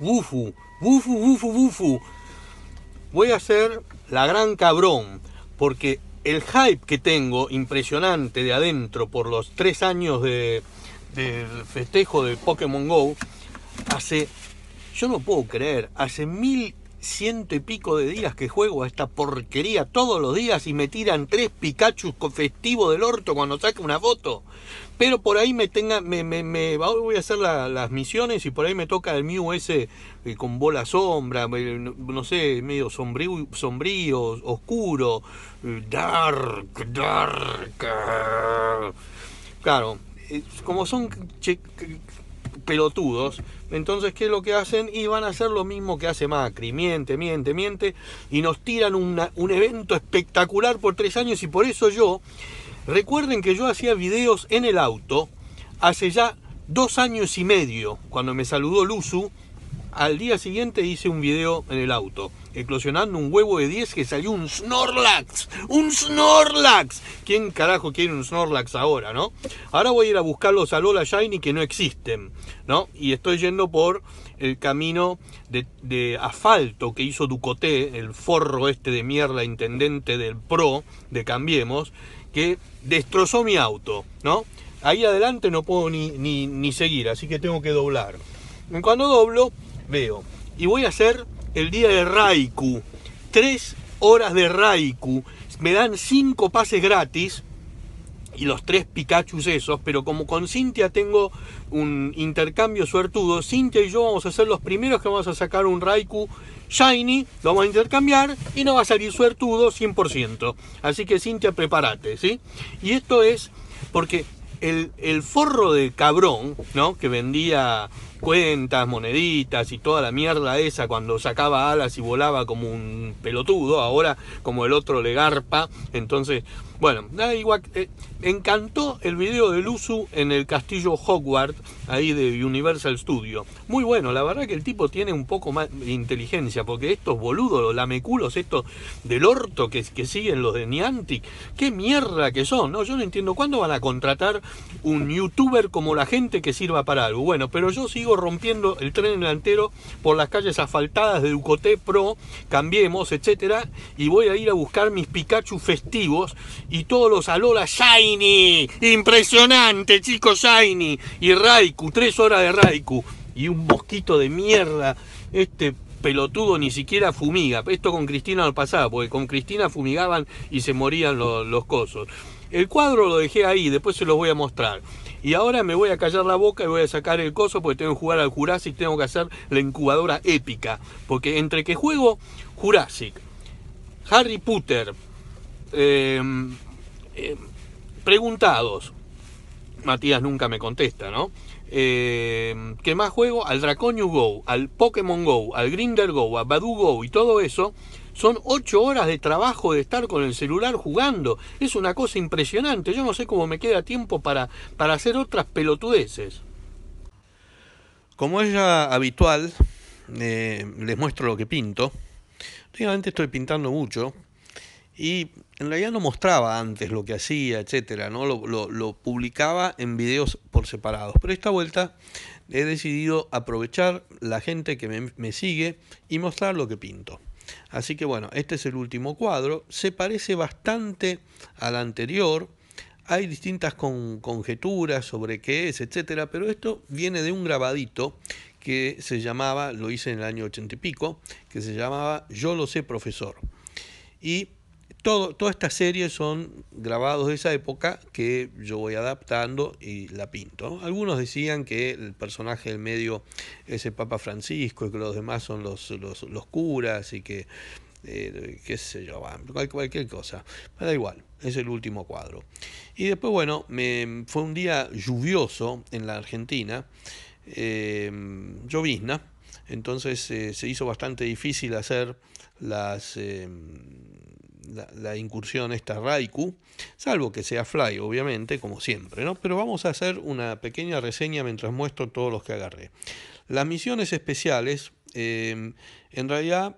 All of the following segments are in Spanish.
Wufu, wufu, wufu, wufu. Voy a ser la gran cabrón, porque el hype que tengo, impresionante de adentro, por los tres años de, festejo de Pokémon Go, hace, yo no puedo creer, hace mil ciento y pico de días que juego a esta porquería todos los días y me tiran tres Pikachu festivo del orto cuando saque una foto. Pero por ahí me tenga, me, voy a hacer las misiones y por ahí me toca el mío ese eh, con bola sombra, no, sé, medio sombrío, oscuro, dark, dark. Claro, como son pelotudos. Entonces, ¿qué es lo que hacen? Y van a hacer lo mismo que hace Macri. Miente, miente, miente. Y nos tiran un evento espectacular por tres años. Y por eso yo, recuerden que yo hacía videos en el auto hace ya dos años y medio, cuando me saludó Luzu al día siguiente hice un video en el auto, eclosionando un huevo de 10 que salió un Snorlax. ¡Un Snorlax! ¿Quién carajo quiere un Snorlax ahora, no? Ahora voy a ir a buscar los Alola Shiny que no existen, ¿no? Y estoy yendo por el camino de, asfalto que hizo Ducoté, el forro este de mierda intendente del PRO de Cambiemos, que destrozó mi auto, ¿no? Ahí adelante no puedo ni, ni, ni seguir, así que tengo que doblar. Cuando doblo, veo. Y voy a hacer el día de Raiku. Tres horas de Raiku. Me dan cinco pases gratis y los tres Pikachu esos, pero como con Cintia tengo un intercambio suertudo, Cintia y yo vamos a ser los primeros que vamos a sacar un Raiku Shiny, lo vamos a intercambiar y no va a salir suertudo 100%. Así que Cintia, prepárate, ¿sí? Y esto es porque el, el forro de cabrón, ¿no? Que vendía cuentas, moneditas y toda la mierda esa cuando sacaba alas y volaba como un pelotudo, ahora como el otro le garpa. Entonces, bueno, da igual. Eh, encantó el video de Luzu en el castillo Hogwarts, ahí de Universal Studio. Muy bueno, la verdad que el tipo tiene un poco más de inteligencia, porque estos boludos, los lameculos, estos del orto que, que siguen los de Niantic, qué mierda que son, ¿no? Yo no entiendo cuándo van a contratar un youtuber como la gente que sirva para algo. Bueno, pero yo sigo rompiendo el tren delantero por las calles asfaltadas de Ducoté Pro, Cambiemos, etcétera, y voy a ir a buscar mis Pikachu festivos y todos los Alola Shiny. Impresionante, chicos, Shiny. Y Raikou, tres horas de Raikou. Y un mosquito de mierda. Este pelotudo ni siquiera fumiga. Esto con Cristina no pasaba, porque con Cristina fumigaban y se morían los cosos. El cuadro lo dejé ahí, después se los voy a mostrar. Y ahora me voy a callar la boca y voy a sacar el coso porque tengo que jugar al Jurassic, tengo que hacer la incubadora épica. Porque entre que juego Jurassic, Harry Potter, em, em, preguntados, Matías nunca me contesta, ¿no? eh, que más juego, al Draconius Go, al Pokémon Go, al Grinder Go, a Badu Go y todo eso, son 8 horas de trabajo de estar con el celular jugando. Es una cosa impresionante. Yo no sé cómo me queda tiempo para, para hacer otras pelotudeces. Como es ya habitual, eh, les muestro lo que pinto. Últimamente estoy pintando mucho, y en realidad no mostraba antes lo que hacía, etcétera, ¿no? Lo, publicaba en videos por separados. Pero esta vuelta he decidido aprovechar la gente que me, sigue y mostrar lo que pinto. Así que bueno, este es el último cuadro. Se parece bastante al anterior. Hay distintas conjeturas sobre qué es, etcétera, pero esto viene de un grabadito que se llamaba, lo hice en el año ochenta y pico, que se llamaba Yo lo sé, profesor. Y todo, toda esta serie son grabados de esa época que yo voy adaptando y la pinto. Algunos decían que el personaje del medio es el Papa Francisco y que los demás son los, los, curas y que, eh, qué sé yo, cualquier cosa. Pero da igual, es el último cuadro. Y después, bueno, me, fue un día lluvioso en la Argentina, eh, llovizna, entonces eh, se hizo bastante difícil hacer las eh, la, incursión esta raiku salvo que sea Fly, obviamente, como siempre, ¿no? Pero vamos a hacer una pequeña reseña mientras muestro todos los que agarré. Las misiones especiales, eh, en realidad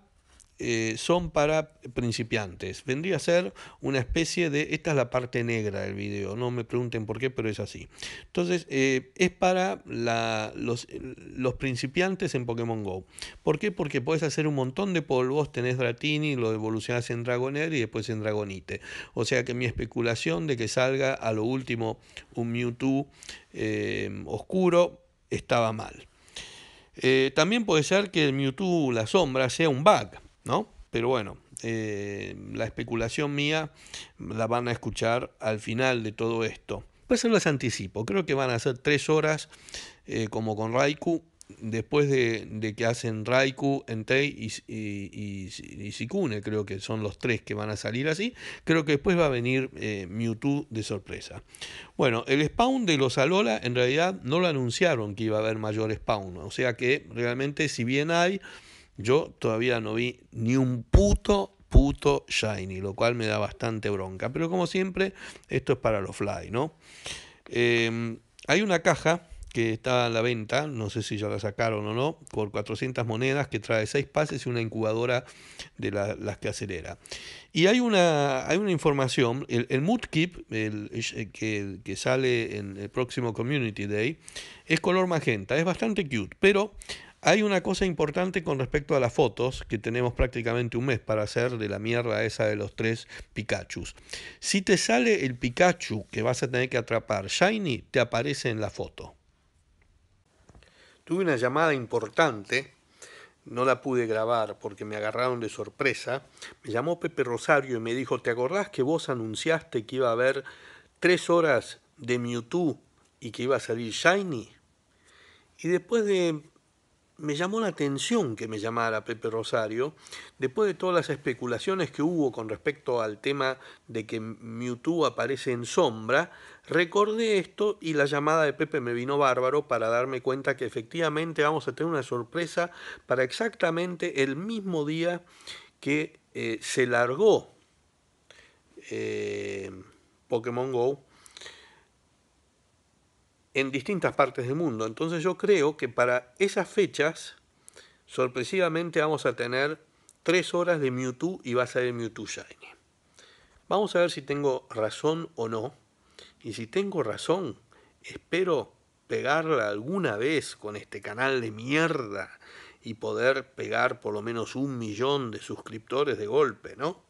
eh, son para principiantes. Vendría a ser una especie de, esta es la parte negra del video, no me pregunten por qué, pero es así. Entonces, eh, es para los, principiantes en Pokémon Go. ¿Por qué? Porque podés hacer un montón de polvos, tenés Dratini, lo evolucionás en Dragonair y después en Dragonite. O sea que mi especulación de que salga a lo último un Mewtwo eh, oscuro estaba mal. también puede ser que el Mewtwo, la sombra, sea un bug ¿no? Pero bueno, eh, la especulación mía la van a escuchar al final de todo esto. Pues se los anticipo, creo que van a ser tres horas eh, como con Raiku, después de, que hacen Raiku, Entei y, Sikune, creo que son los tres que van a salir así, creo que después va a venir eh, Mewtwo de sorpresa. Bueno, el spawn de los Alola en realidad no lo anunciaron que iba a haber mayor spawn, o sea que realmente si bien hay yo todavía no vi ni un puto, puto shiny, lo cual me da bastante bronca. Pero como siempre, esto es para los fly, ¿no? Em, hay una caja que está a la venta, no sé si ya la sacaron o no, por 400 monedas que trae 6 pases y una incubadora de las que acelera. Y hay una, hay una información, el, Mood Keep, eh, que, que sale en el próximo Community Day, es color magenta, es bastante cute, pero hay una cosa importante con respecto a las fotos, que tenemos prácticamente un mes para hacer de la mierda esa de los tres Pikachus. Si te sale el Pikachu que vas a tener que atrapar, Shiny, te aparece en la foto. Tuve una llamada importante, no la pude grabar porque me agarraron de sorpresa. Me llamó Pepe Rosario y me dijo, ¿te acordás que vos anunciaste que iba a haber tres horas de Mewtwo y que iba a salir Shiny? Y después de me llamó la atención que me llamara Pepe Rosario, después de todas las especulaciones que hubo con respecto al tema de que Mewtwo aparece en sombra, recordé esto y la llamada de Pepe me vino bárbaro para darme cuenta que efectivamente vamos a tener una sorpresa para exactamente el mismo día que eh, se largó eh, Pokémon Go en distintas partes del mundo. Entonces yo creo que para esas fechas, sorpresivamente vamos a tener tres horas de Mewtwo y va a salir Mewtwo Shiny. Vamos a ver si tengo razón o no. Y si tengo razón, espero pegarla alguna vez con este canal de mierda y poder pegar por lo menos un millón de suscriptores de golpe, ¿no?